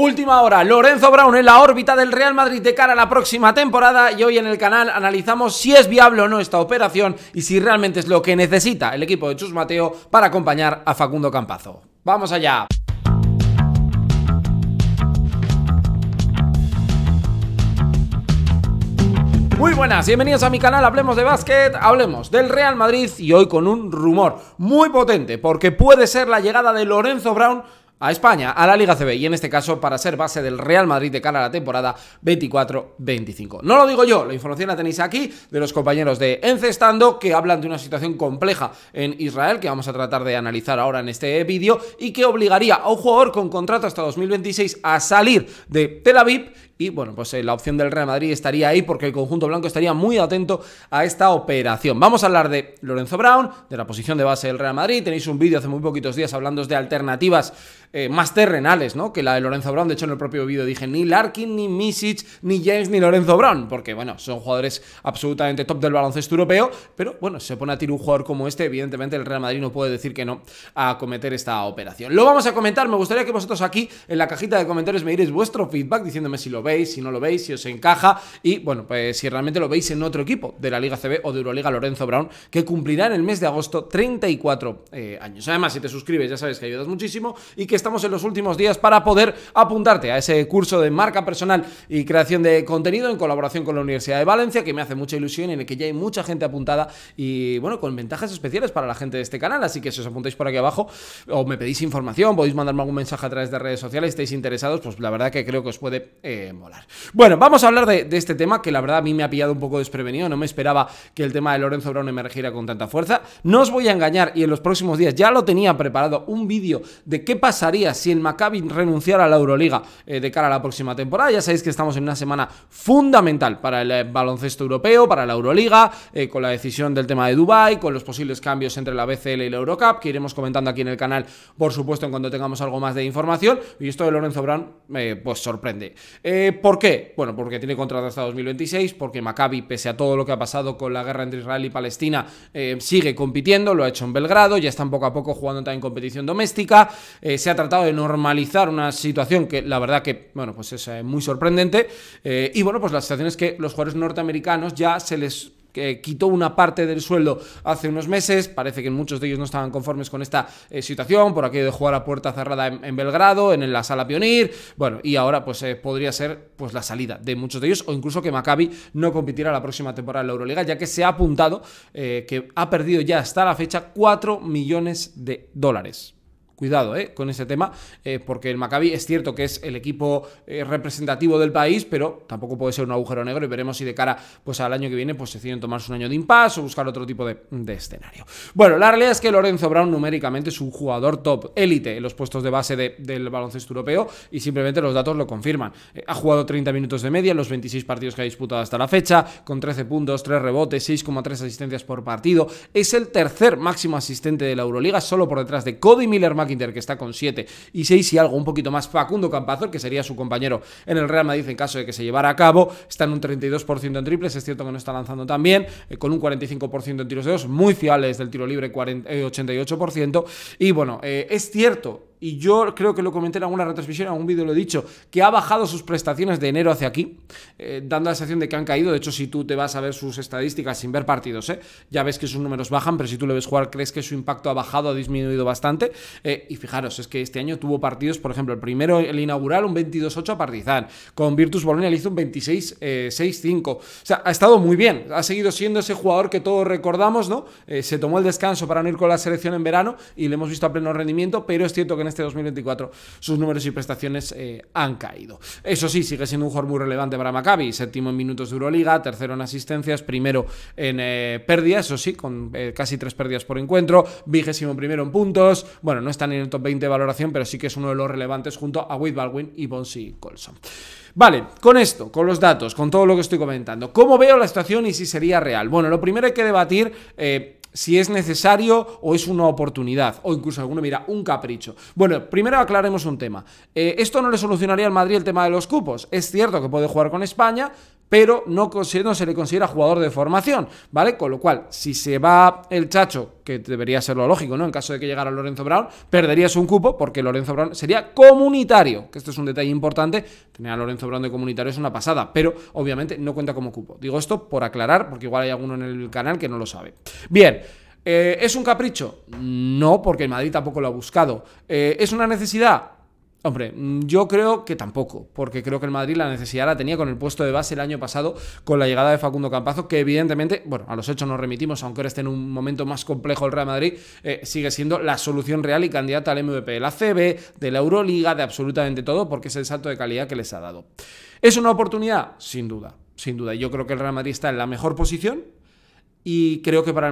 Última hora, Lorenzo Brown en la órbita del Real Madrid de cara a la próxima temporada y hoy en el canal analizamos si es viable o no esta operación y si realmente es lo que necesita el equipo de Chus Mateo para acompañar a Facundo Campazo. ¡Vamos allá! Muy buenas, bienvenidos a mi canal Hablemos de Básquet, hablemos del Real Madrid y hoy con un rumor muy potente porque puede ser la llegada de Lorenzo Brown a España, a la Liga CB y en este caso para ser base del Real Madrid de cara a la temporada 24-25. No lo digo yo, la información la tenéis aquí de los compañeros de Encestando que hablan de una situación compleja en Israel que vamos a tratar de analizar ahora en este vídeo y que obligaría a un jugador con contrato hasta 2026 a salir de Tel Aviv y bueno, pues eh, la opción del Real Madrid estaría ahí porque el conjunto blanco estaría muy atento a esta operación. Vamos a hablar de Lorenzo Brown, de la posición de base del Real Madrid. Tenéis un vídeo hace muy poquitos días hablando de alternativas eh, más terrenales, ¿no? Que la de Lorenzo Brown. De hecho, en el propio vídeo dije ni Larkin, ni Misic, ni James, ni Lorenzo Brown. Porque, bueno, son jugadores absolutamente top del baloncesto europeo. Pero, bueno, se pone a tirar un jugador como este. Evidentemente, el Real Madrid no puede decir que no a cometer esta operación. Lo vamos a comentar. Me gustaría que vosotros aquí, en la cajita de comentarios, me dierais vuestro feedback diciéndome si lo veis veis, si no lo veis, si os encaja y, bueno, pues si realmente lo veis en otro equipo de la Liga CB o de Euroliga Lorenzo Brown, que cumplirá en el mes de agosto 34 eh, años. Además, si te suscribes, ya sabes que ayudas muchísimo y que estamos en los últimos días para poder apuntarte a ese curso de marca personal y creación de contenido en colaboración con la Universidad de Valencia, que me hace mucha ilusión en el que ya hay mucha gente apuntada y, bueno, con ventajas especiales para la gente de este canal. Así que si os apuntáis por aquí abajo o me pedís información, podéis mandarme algún mensaje a través de redes sociales, estáis interesados, pues la verdad que creo que os puede eh, bueno, vamos a hablar de, este tema que la verdad a mí me ha pillado un poco desprevenido. No me esperaba que el tema de Lorenzo Brown emergiera con tanta fuerza. No os voy a engañar y en los próximos días ya lo tenía preparado un vídeo de qué pasaría si el Maccabi renunciara a la Euroliga eh, de cara a la próxima temporada. Ya sabéis que estamos en una semana fundamental para el eh, baloncesto europeo, para la Euroliga, eh, con la decisión del tema de Dubai, con los posibles cambios entre la BCL y la Eurocup, que iremos comentando aquí en el canal, por supuesto, en cuando tengamos algo más de información. Y esto de Lorenzo Brown, pues sorprende. Eh, eh, ¿Por qué? Bueno, porque tiene contrato hasta 2026, porque Maccabi, pese a todo lo que ha pasado con la guerra entre Israel y Palestina, eh, sigue compitiendo, lo ha hecho en Belgrado, ya están poco a poco jugando también competición doméstica, eh, se ha tratado de normalizar una situación que la verdad que, bueno, pues es muy sorprendente, y bueno, pues la situación es que los jugadores norteamericanos ya se les que quitó una parte del sueldo hace unos meses. Parece que muchos de ellos no estaban conformes con esta eh, situación, por aquello de jugar a puerta cerrada en, Belgrado, en, la sala Pionir. Bueno, y ahora pues eh, podría ser pues la salida de muchos de ellos, o incluso que Maccabi no compitiera la próxima temporada en la Euroliga, ya que se ha apuntado eh, que ha perdido ya hasta la fecha 4 millones de dólares. Cuidado ¿eh? con ese tema, eh, porque el Maccabi es cierto que es el equipo eh, representativo del país, pero tampoco puede ser un agujero negro y veremos si de cara pues, al año que viene pues, deciden tomarse un año de impasse o buscar otro tipo de, escenario. Bueno, la realidad es que Lorenzo Brown numéricamente es un jugador top élite en los puestos de base del baloncesto europeo y simplemente los datos lo confirman. ha jugado 30 minutos de media en los 26 partidos que ha disputado hasta la fecha, con 13 puntos, 3 rebotes, 6,3 asistencias por partido. Es el tercer máximo asistente de la Euroliga, solo por detrás de Cody Miller Quinter, que está con 7 y 6 y algo, un poquito más Facundo Campazor, que sería su compañero en el Real Madrid en caso de que se llevara a cabo, está en un 32% en triples, es cierto que no está lanzando tan bien, eh, con un 45% en tiros de dos, muy fiables del tiro libre, 88%, eh, y bueno, eh, es cierto y yo creo que lo comenté en alguna retransmisión, en algún vídeo lo he dicho, que ha bajado sus prestaciones de enero hacia aquí, eh, dando la sensación de que han caído. De hecho, si tú te vas a ver sus estadísticas sin ver partidos, eh, ya ves que sus números bajan, pero si tú le ves jugar, crees que su impacto ha bajado, ha disminuido bastante. Eh, y fijaros, es que este año tuvo partidos, por ejemplo, el primero, el inaugural, un 22-8 a Partizan. Con Virtus Bolonia le hizo un 26-6-5. o sea, ha estado muy bien. Ha seguido siendo ese jugador que todos recordamos, ¿no? se tomó el descanso para no ir con la selección en verano y le hemos visto a pleno rendimiento, pero es cierto que este 2024 sus números y prestaciones eh, han caído. Eso sí, sigue siendo un jugador muy relevante para Maccabi, séptimo en minutos de Euroliga, tercero en asistencias, primero en eh, pérdidas, eso sí, con eh, casi tres pérdidas por encuentro, vigésimo primero en puntos, bueno, no están en el top 20 de valoración, pero sí que es uno de los relevantes junto a Wade Baldwin y Bonsi Colson. Vale, con esto, con los datos, con todo lo que estoy comentando, ¿cómo veo la situación y si sería real? Bueno, lo primero hay que debatir si es necesario o es una oportunidad, o incluso alguno mira, un capricho. Bueno, primero aclaremos un tema. Eh, esto no le solucionaría al Madrid el tema de los cupos. Es cierto que puede jugar con España, pero no, se le considera jugador de formación, ¿vale? Con lo cual, si se va el Chacho, que debería ser lo lógico, ¿no? En caso de que llegara Lorenzo Brown, perderías un cupo porque Lorenzo Brown sería comunitario, que esto es un detalle importante, tener a Lorenzo Brown de comunitario es una pasada, pero obviamente no cuenta como cupo. Digo esto por aclarar, porque igual hay alguno en el canal que no lo sabe. Bien. Eh, ¿Es un capricho? No, porque el Madrid tampoco lo ha buscado. Eh, ¿Es una necesidad? Hombre, mm, yo creo que tampoco, porque creo que el Madrid la necesidad la tenía con el puesto de base el año pasado, con la llegada de Facundo Campazo, que evidentemente, bueno, a los hechos nos remitimos, aunque ahora esté en un momento más complejo el Real Madrid, eh, sigue siendo la solución real y candidata al MVP de la CB, de la Euroliga, de absolutamente todo, porque es el salto de calidad que les ha dado. ¿Es una oportunidad? Sin duda, sin duda. Yo creo que el Real Madrid está en la mejor posición, y creo que para,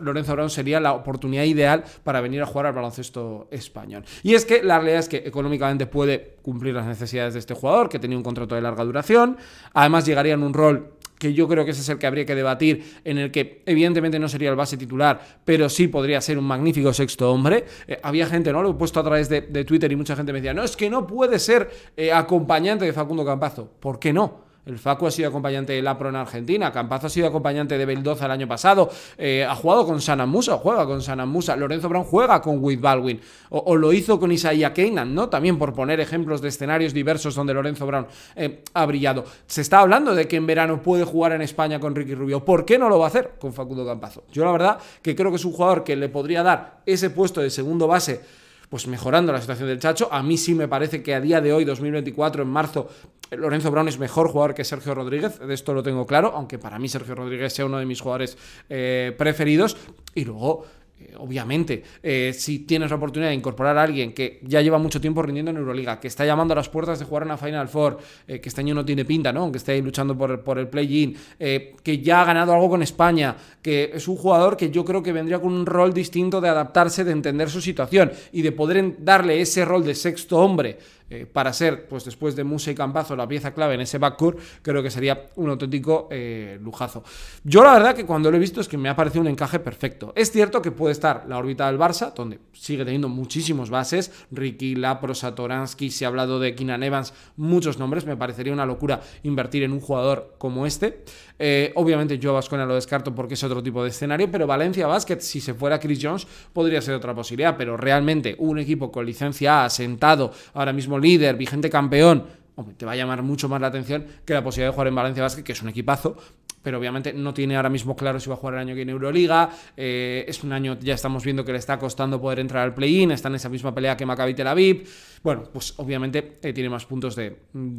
Lorenzo Brown sería la oportunidad ideal para venir a jugar al baloncesto español. Y es que la realidad es que económicamente puede cumplir las necesidades de este jugador, que tenía un contrato de larga duración, además llegaría en un rol que yo creo que ese es el que habría que debatir, en el que evidentemente no sería el base titular, pero sí podría ser un magnífico sexto hombre. Eh, había gente, ¿no? Lo he puesto a través de, Twitter y mucha gente me decía, no, es que no puede ser eh, acompañante de Facundo Campazo. ¿Por qué no? El Facu ha sido acompañante de Lapro en Argentina, Campazo ha sido acompañante de Beldoza el año pasado, eh, ha jugado con Sanamusa, juega con Sanamusa, Lorenzo Brown juega con Whit Baldwin, o, lo hizo con Isaiah Keynan, ¿no? También por poner ejemplos de escenarios diversos donde Lorenzo Brown eh, ha brillado. Se está hablando de que en verano puede jugar en España con Ricky Rubio. ¿Por qué no lo va a hacer con Facundo Campazo? Yo la verdad que creo que es un jugador que le podría dar ese puesto de segundo base pues mejorando la situación del Chacho. A mí sí me parece que a día de hoy, 2024, en marzo, Lorenzo Brown es mejor jugador que Sergio Rodríguez, de esto lo tengo claro, aunque para mí Sergio Rodríguez sea uno de mis jugadores eh, preferidos. Y luego, eh, obviamente, eh, si tienes la oportunidad de incorporar a alguien que ya lleva mucho tiempo rindiendo en Euroliga, que está llamando a las puertas de jugar en la Final Four, que este año no tiene pinta, ¿no? Aunque esté ahí luchando por, por el play-in, que ya ha ganado algo con España, que es un jugador que yo creo que vendría con un rol distinto de adaptarse, de entender su situación y de poder darle ese rol de sexto hombre eh, para ser, pues después de Musa y Campazo, la pieza clave en ese backcourt, creo que sería un auténtico eh, lujazo. Yo la verdad que cuando lo he visto es que me ha parecido un encaje perfecto. Es cierto que puede estar la órbita del Barça, donde sigue teniendo muchísimos bases, Ricky, Lapro, Toransky, se ha hablado de Kina Evans, muchos nombres, me parecería una locura invertir en un jugador como este. Eh, obviamente yo a Vascona lo descarto porque es otro tipo de escenario, pero Valencia Basket, si se fuera Chris Jones, podría ser otra posibilidad, pero realmente un equipo con licencia asentado ahora mismo líder, vigente campeón, hombre, te va a llamar mucho más la atención que la posibilidad de jugar en Valencia Basket, que es un equipazo, pero obviamente no tiene ahora mismo claro si va a jugar el año que en Euroliga. Eh, es un año, ya estamos viendo que le está costando poder entrar al play-in, está en esa misma pelea que Maccabi Tel Aviv. Bueno, pues obviamente eh, tiene más puntos de,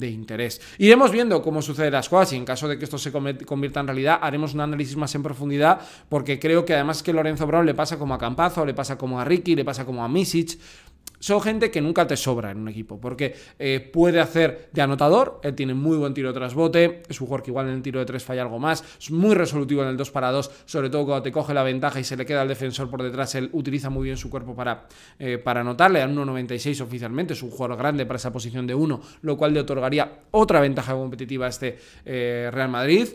interés. Iremos viendo cómo sucede las cosas y en caso de que esto se convierta en realidad, haremos un análisis más en profundidad, porque creo que además que Lorenzo Brown le pasa como a Campazo, le pasa como a Ricky, le pasa como a Misic son gente que nunca te sobra en un equipo, porque eh, puede hacer de anotador, él tiene muy buen tiro tras bote, es un jugador que igual en el tiro de tres falla algo más, es muy resolutivo en el 2 para 2, sobre todo cuando te coge la ventaja y se le queda al defensor por detrás, él utiliza muy bien su cuerpo para, eh, para anotarle, a 1.96 oficialmente, es un jugador grande para esa posición de 1, lo cual le otorgaría otra ventaja competitiva a este eh, Real Madrid,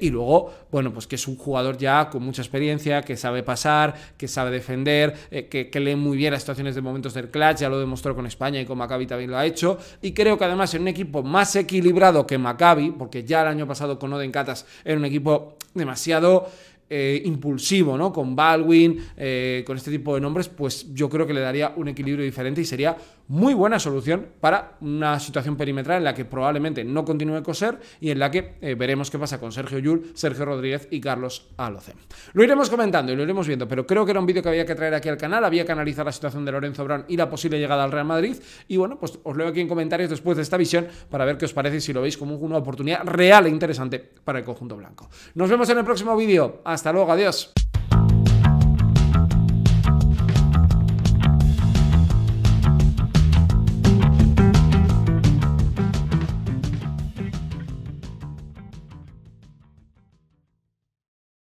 y luego, bueno, pues que es un jugador ya con mucha experiencia, que sabe pasar, que sabe defender, que, que lee muy bien las situaciones de momentos del club, ya lo demostró con España y con Maccabi también lo ha hecho. Y creo que además en un equipo más equilibrado que Maccabi, porque ya el año pasado con Oden Catas era un equipo demasiado eh, impulsivo, ¿no? Con Baldwin, eh, con este tipo de nombres, pues yo creo que le daría un equilibrio diferente y sería muy buena solución para una situación perimetral en la que probablemente no continúe Coser y en la que eh, veremos qué pasa con Sergio Yul, Sergio Rodríguez y Carlos Alocen. Lo iremos comentando y lo iremos viendo, pero creo que era un vídeo que había que traer aquí al canal, había que analizar la situación de Lorenzo Brown y la posible llegada al Real Madrid y bueno, pues os leo aquí en comentarios después de esta visión para ver qué os parece y si lo veis como una oportunidad real e interesante para el conjunto blanco. Nos vemos en el próximo vídeo. Hasta luego, adiós.